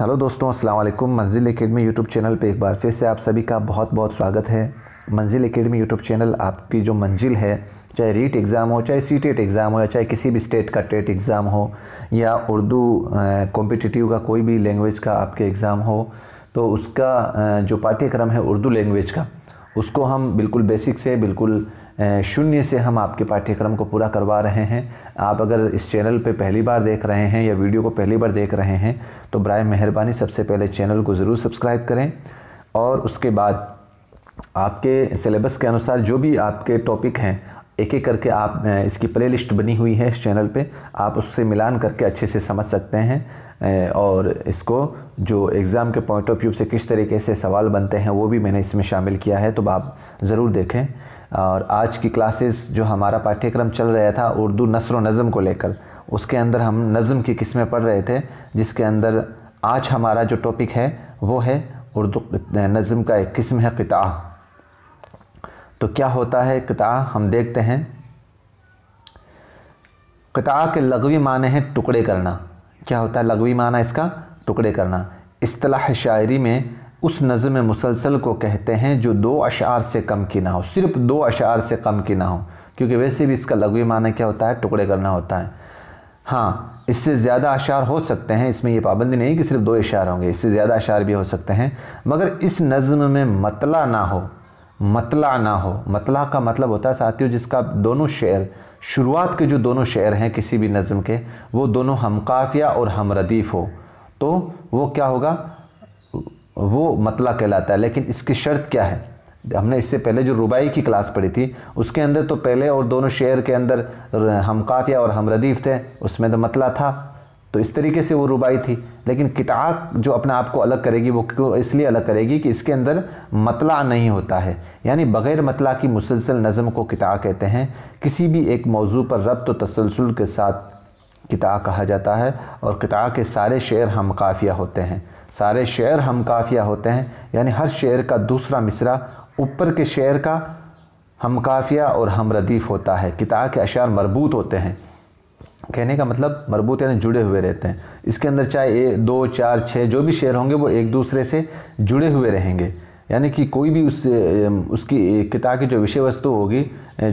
hello دوستوں السلام علیکم منزل اکیڈمی یوٹیوب چینل پہ ایک بار پھر سے آپ سبھی کا بہت بہت سواگت ہے منزل اکیڈمی یوٹیوب چینل آپ کی جو منزل ہے چاہے ریٹ ایگزام ہو چاہے سی ٹیٹ ایگزام ہو چاہے کسی بھی اسٹیٹ کا ٹیٹ ایگزام ہو یا اردو کمپٹیٹیو کا کوئی بھی لینگویج کا آپ کے ایگزام ہو تو اس کا جو کرم ہے اردو لینگویج کا اس کو ہم بالکل بیسک سے بالکل شنیہ سے ہم آپ کے پاٹیہکرم کو پورا کروا رہے ہیں آپ اگر اس چینل پہ پہلی بار دیکھ رہے ہیں یا ویڈیو کو پہلی بار دیکھ رہے ہیں تو برائے مہربانی سب سے پہلے چینل کو ضرور سبسکرائب کریں اور اس کے بعد آپ کے سلیبس کے انوسار جو بھی آپ کے ٹاپک ہیں ایک ایک کر کے آپ اس کی پلے لسٹ بنی ہوئی ہے اس چینل پہ آپ اس سے ملان کر کے اچھے سے سمجھ سکتے ہیں اور اس کو جو اگزام کے پوائنٹ آف ویو سے کس طریقے سے سوال بنتے ہیں وہ بھی میں نے اس میں شامل کیا ہے تو آپ ضرور دیکھیں اور آج کی کلاسز جو ہمارا کرم چل رہا تھا اردو نثر و نظم کو لے کر اس کے اندر ہم نظم کی قسمیں پڑھ رہے تھے جس کے اندر آج ہمارا جو ٹاپک ہے وہ ہے اردو نظم کا ایک قسم ہے قطع تو کیا ہوتا ہے قطع ہم دیکھتے ہیں قطع کے لغوی معنی ہیں ٹکڑے کرنا کیا ہوتا ہے لغوی معنی اس کا ٹکڑے کرنا اصطلاح شاعری میں اس نظم مسلسل کو کہتے ہیں جو دو اشعار سے کم کی نہ ہو صرف دو اشعار سے کم کی نہ ہو کیونکہ ویسے بھی اس کا لغوی معنی کیا ہوتا ہے ٹکڑے کرنا ہوتا ہے ہاں اس سے زیادہ اشعار ہو سکتے ہیں اس میں یہ پابندی نہیں کہ صرف دو اشعار ہوں گے اس سے زیادہ اشعار بھی ہو سکتے ہیں مگر اس نظم میں مطلع نہ ہو مطلع نہ ہو مطلع کا مطلب ہوتا ساتھی ہو جس کا دونوں شعر شروعات کے جو دونوں شعر ہیں کسی بھی نظم کے وہ دونوں ہمقافیہ اور ہم ردیف ہو تو وہ کیا ہوگا وہ مطلع کہلاتا ہے لیکن اس کی شرط کیا ہے ہم نے اس سے پہلے جو ربائی کی کلاس پڑھی تھی اس کے اندر تو پہلے اور دونوں شعر کے اندر ہم قافیہ اور ہم ردیف تھے اس میں تو مطلع تھا تو اس طریقے سے وہ ربائی تھی لیکن کتا جو اپنے آپ کو الگ کرے گی وہ اس لیے الگ کرے گی کہ اس کے اندر مطلع نہیں ہوتا ہے یعنی بغیر مطلع کی مسلسل نظم کو کتا کہتے ہیں کسی بھی ایک موضوع پر ربط و تسلسل کے ساتھ کتاب کہا جاتا ہے اور کتاح کے سارے شعر ہم قافیہ ہوتے ہیں سارے شعر ہم کافیہ ہوتے ہیں یعنی ہر شعر کا دوسرا مصرہ اوپر کے شعر کا ہم کافیہ اور ہم ردیف ہوتا ہے کتاب کے اشعار مربوط ہوتے ہیں کہنے کا مطلب مربوط یعنی جڑے ہوئے رہتے ہیں اس کے اندر چاہے دو چار چھ جو بھی شعر ہوں گے وہ ایک دوسرے سے جڑے ہوئے رہیں گے یعنی کہ کوئی بھی اس کی کتاب کی جو وشے وستو ہوگی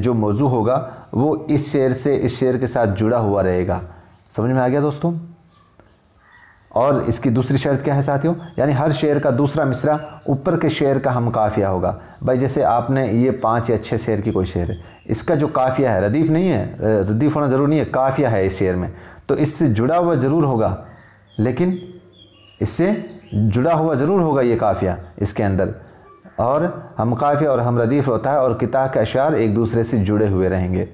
جو موضوع ہوگا وہ اس شعر سے اس شعر کے ساتھ جڑا ہوا رہے گا سمجھ میں آ گیا دوستوں اور اس کی دوسری شرط کیا ہے ساتھیوں یعنی ہر شعر کا دوسرا مصرہ اوپر کے شعر کا ہم کافیہ ہوگا بھائی جیسے آپ نے یہ پانچ یا اچھے شعر کی کوئی شعر ہے اس کا جو کافیہ ہے ردیف نہیں ہے ردیف ہونا ضرور نہیں ہے کافیہ ہے اس شعر میں تو اس سے جڑا ہوا ضرور ہوگا لیکن اس سے جڑا ہوا ضرور ہوگا یہ کافیہ اس کے اندر اور ہم کافیہ اور ہم ردیف ہوتا ہے اور کتا کے اشعار ایک دوسرے سے جڑے ہوئے رہیں گے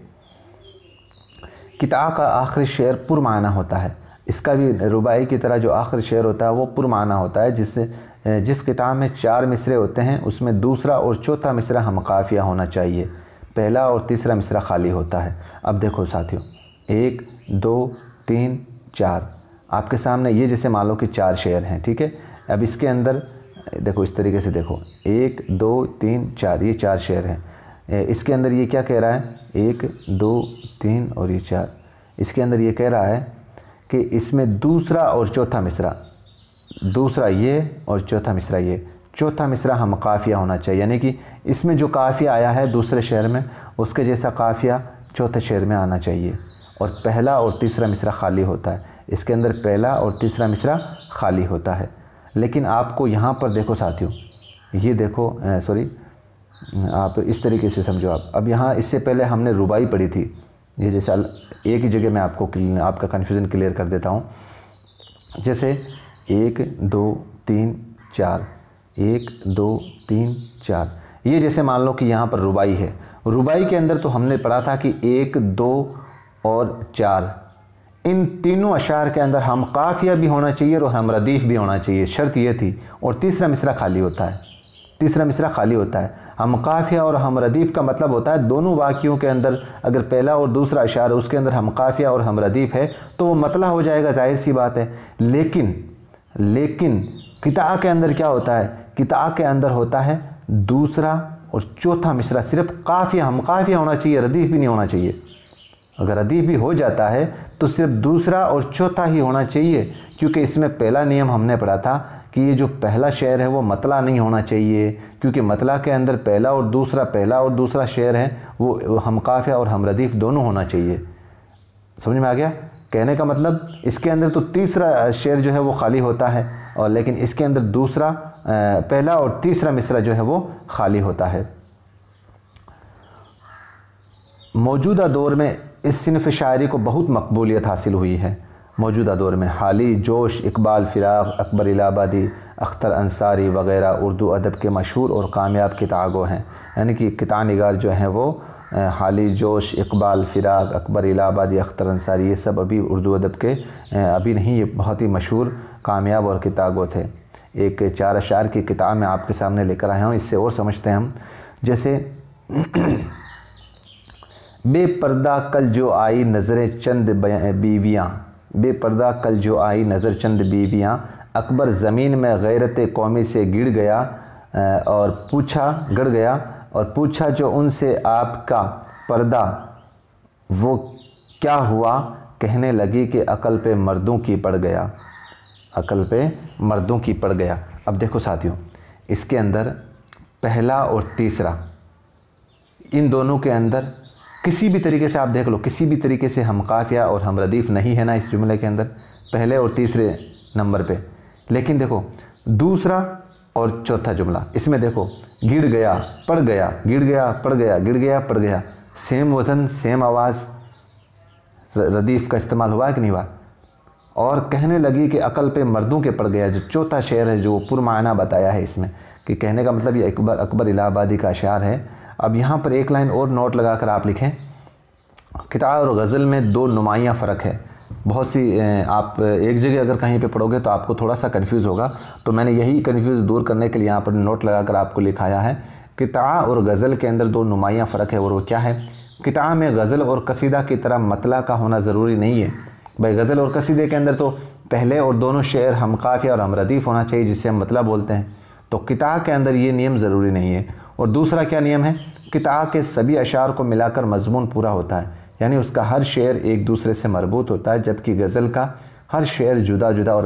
کتا کا آخری شعر پر معنی ہوتا ہے اس کا بھی ربائی کی طرح جو آخر شعر ہوتا ہے وہ معنی ہوتا ہے جس سے جس کتاب میں چار مصرے ہوتے ہیں اس میں دوسرا اور چوتھا ہم قافیہ ہونا چاہیے پہلا اور تیسرا مصرہ خالی ہوتا ہے اب دیکھو ساتھیوں ایک دو تین چار آپ کے سامنے یہ جیسے مان لو کہ چار شعر ہیں ٹھیک ہے اب اس کے اندر دیکھو اس طریقے سے دیکھو ایک دو تین چار یہ چار شعر ہیں اس کے اندر یہ کیا کہہ رہا ہے ایک دو تین اور یہ چار اس کے اندر یہ کہہ رہا ہے کہ اس میں دوسرا اور چوتھا مصرہ دوسرا یہ اور چوتھا مصرہ یہ چوتھا مصرہ ہم قافیہ ہونا چاہیے یعنی کہ اس میں جو قافیہ آیا ہے دوسرے شہر میں اس کے جیسا قافیہ چوتھے شہر میں آنا چاہیے اور پہلا اور تیسرا مصرہ خالی ہوتا ہے اس کے اندر پہلا اور تیسرا مصرہ خالی ہوتا ہے لیکن آپ کو یہاں پر دیکھو ساتھیوں یہ دیکھو سوری آپ اس طریقے سے سمجھو آپ اب یہاں اس سے پہلے ہم نے ربائی پڑھی تھی یہ جی، جیسے ایک ہی جگہ میں آپ کو آپ کا کنفیوژن کلیئر کر دیتا ہوں جیسے ایک دو تین چار ایک دو تین چار یہ جیسے مان لو کہ یہاں پر ربائی ہے ربائی کے اندر تو ہم نے پڑھا تھا کہ ایک دو اور چار ان تینوں اشعار کے اندر ہم قافیہ بھی ہونا چاہیے اور ہم ردیف بھی ہونا چاہیے شرط یہ تھی اور تیسرا مصرہ خالی ہوتا ہے تیسرا مصرہ خالی ہوتا ہے ہم قافیہ اور ہم ردیف کا مطلب ہوتا ہے دونوں واقعوں کے اندر اگر پہلا اور دوسرا اشعار اس کے اندر ہم قافیہ اور ہم ردیف ہے تو وہ مطلع ہو جائے گا ظاہر سی بات ہے لیکن لیکن کتا کے اندر کیا ہوتا ہے کتا کے اندر ہوتا ہے دوسرا اور چوتھا مصرع صرف قافیہ ہم قافیہ ہونا چاہیے ردیف بھی نہیں ہونا چاہیے اگر ردیف بھی ہو جاتا ہے تو صرف دوسرا اور چوتھا ہی ہونا چاہیے کیونکہ اس میں پہلا نیم ہم نے پڑھا تھا کہ یہ جو پہلا شعر ہے وہ مطلع نہیں ہونا چاہیے کیونکہ مطلع کے اندر پہلا اور دوسرا پہلا اور دوسرا شعر ہے وہ ہم قافیہ اور ہمردیف دونوں ہونا چاہیے سمجھ میں آ گیا کہنے کا مطلب اس کے اندر تو تیسرا شعر جو ہے وہ خالی ہوتا ہے اور لیکن اس کے اندر دوسرا پہلا اور تیسرا مصرہ جو ہے وہ خالی ہوتا ہے موجودہ دور میں اس صنف شاعری کو بہت مقبولیت حاصل ہوئی ہے موجودہ دور میں حالی جوش اقبال فراغ اکبر الابادی آبادی اختر انصاری وغیرہ اردو ادب کے مشہور اور کامیاب کتاگوں ہیں یعنی کہ کتانگار نگار جو ہیں وہ حالی جوش اقبال فراغ اکبر الابادی آبادی اختر انصاری یہ سب ابھی اردو ادب کے ابھی نہیں یہ بہت ہی مشہور کامیاب اور کتابوں تھے ایک چار اشار کی کتاب میں آپ کے سامنے لے کر آیا ہوں اس سے اور سمجھتے ہیں ہم جیسے بے پردہ کل جو آئی نظریں چند بیویاں بے پردہ کل جو آئی نظر چند بیویاں اکبر زمین میں غیرت قومی سے گر گیا اور پوچھا گڑ گیا اور پوچھا جو ان سے آپ کا پردہ وہ کیا ہوا کہنے لگی کہ عقل پہ مردوں کی پڑ گیا عقل پہ مردوں کی پڑ گیا اب دیکھو ساتھیوں اس کے اندر پہلا اور تیسرا ان دونوں کے اندر کسی بھی طریقے سے آپ دیکھ لو کسی بھی طریقے سے ہم قافیہ اور ہم ردیف نہیں ہے نا اس جملے کے اندر پہلے اور تیسرے نمبر پہ لیکن دیکھو دوسرا اور چوتھا جملہ اس میں دیکھو گر گیا پڑ گیا گر گیا پڑ گیا گر گیا پڑ گیا سیم وزن سیم آواز ردیف کا استعمال ہوا کہ نہیں ہوا اور کہنے لگی کہ عقل پہ مردوں کے پڑ گیا جو چوتھا شعر ہے جو پر معنی بتایا ہے اس میں کہ کہنے کا مطلب یہ اکبر اکبر الہ آبادی کا اشعار ہے اب یہاں پر ایک لائن اور نوٹ لگا کر آپ لکھیں کتا اور غزل میں دو نمایاں فرق ہے بہت سی آپ ایک جگہ اگر کہیں پہ پڑھو گے تو آپ کو تھوڑا سا کنفیوز ہوگا تو میں نے یہی کنفیوز دور کرنے کے لیے یہاں پر نوٹ لگا کر آپ کو لکھایا ہے کتا اور غزل کے اندر دو نمایاں فرق ہے اور وہ کیا ہے کتا میں غزل اور قصیدہ کی طرح مطلع کا ہونا ضروری نہیں ہے بھائی غزل اور قصیدے کے اندر تو پہلے اور دونوں شعر ہم قافیہ اور ہمردیف ہونا چاہیے جس سے ہم مطلع بولتے ہیں تو کتا کے اندر یہ نیم ضروری نہیں ہے اور دوسرا کیا نیم ہے کتاح کے سبھی اشعار کو ملا کر مضمون پورا ہوتا ہے یعنی اس کا ہر شعر ایک دوسرے سے مربوط ہوتا ہے جبکہ غزل کا ہر شعر جدا جدا اور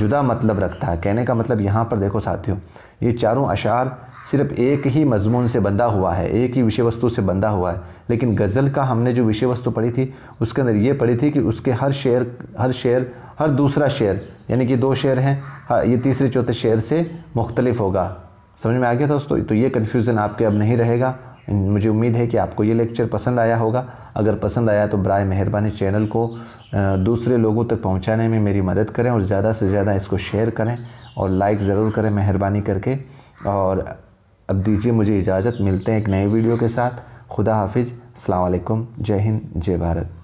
جدا مطلب رکھتا ہے کہنے کا مطلب یہاں پر دیکھو ساتھیوں یہ چاروں اشعار صرف ایک ہی مضمون سے بندھا ہوا ہے ایک ہی وشے وستو سے بندھا ہوا ہے لیکن غزل کا ہم نے جو وشے وستو پڑھی تھی اس کے اندر یہ پڑھی تھی کہ اس کے ہر شعر ہر شعر ہر دوسرا شعر یعنی کہ دو شعر ہیں یہ تیسرے چوتھے شعر سے مختلف ہوگا سمجھ میں آ گیا تھا اس یہ کنفیوژن آپ کے اب نہیں رہے گا مجھے امید ہے کہ آپ کو یہ لیکچر پسند آیا ہوگا اگر پسند آیا تو برائے مہربانی چینل کو دوسرے لوگوں تک پہنچانے میں میری مدد کریں اور زیادہ سے زیادہ اس کو شیئر کریں اور لائک ضرور کریں مہربانی کر کے اور اب دیجیے مجھے اجازت ملتے ہیں ایک نئے ویڈیو کے ساتھ خدا حافظ السلام علیکم جے ہند جے بھارت